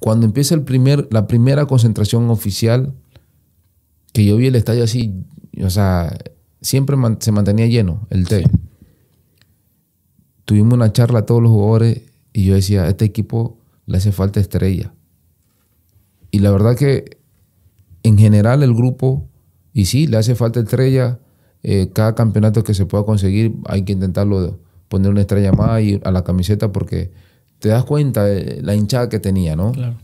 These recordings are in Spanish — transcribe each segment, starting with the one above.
Cuando empieza el primer, la primera concentración oficial, que yo vi el estadio así, o sea, siempre se mantenía lleno el té. Tuvimos una charla a todos los jugadores y yo decía, a este equipo le hace falta estrella. Y la verdad que en general el grupo, y sí, le hace falta estrella, eh, cada campeonato que se pueda conseguir hay que intentarlo poner una estrella más y a la camiseta porque te das cuenta de la hinchada que tenía, ¿no? Claro.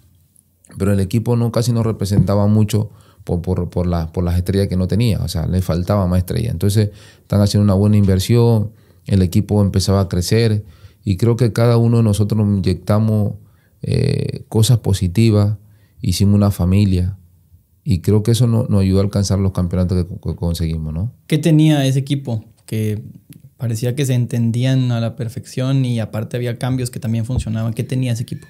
Pero el equipo no, casi no representaba mucho por, las estrellas que no tenía, o sea, le faltaba más estrella. Entonces, están haciendo una buena inversión, el equipo empezaba a crecer y creo que cada uno de nosotros inyectamos eh, cosas positivas, hicimos una familia. Y creo que eso nos ayudó a alcanzar los campeonatos que, conseguimos, ¿no? ¿Qué tenía ese equipo que parecía que se entendían a la perfección y aparte había cambios que también funcionaban. ¿Qué tenía ese equipo?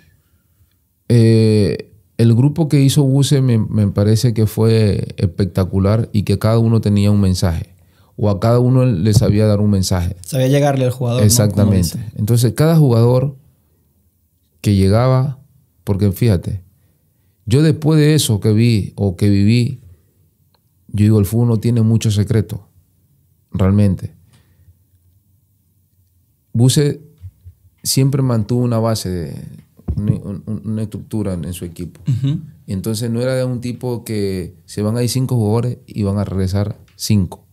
Eh, el grupo que hizo Buse me, parece que fue espectacular y que cada uno tenía un mensaje. O a cada uno le sabía dar un mensaje. Sabía llegarle al jugador. Exactamente. Entonces, cada jugador que llegaba, porque fíjate, yo después de eso que vi o que viví, yo digo, el fútbol no tiene mucho secreto, realmente. Buse siempre mantuvo una base, de, una, estructura en, su equipo. Entonces no era de un tipo que se van ahí cinco jugadores y van a regresar cinco.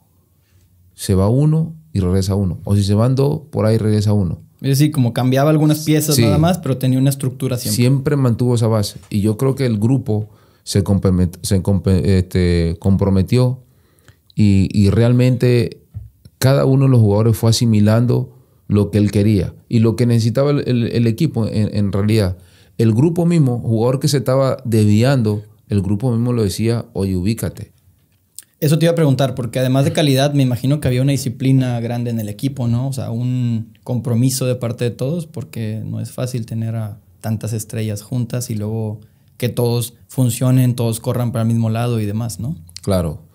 Se va uno y regresa uno. O si se van dos, por ahí regresa uno. Es decir, como cambiaba algunas piezas nada más, pero tenía una estructura siempre. Siempre mantuvo esa base. Y yo creo que el grupo se, este, comprometió, y, y, realmente cada uno de los jugadores fue asimilando lo que él quería y lo que necesitaba el, equipo en, realidad. El grupo mismo, jugador que se estaba desviando, el grupo mismo lo decía, oye, ubícate. Eso te iba a preguntar, porque además de calidad, me imagino que había una disciplina grande en el equipo, ¿no? O sea, un compromiso de parte de todos, porque no es fácil tener a tantas estrellas juntas y luego que todos funcionen, todos corran para el mismo lado y demás, ¿no? Claro.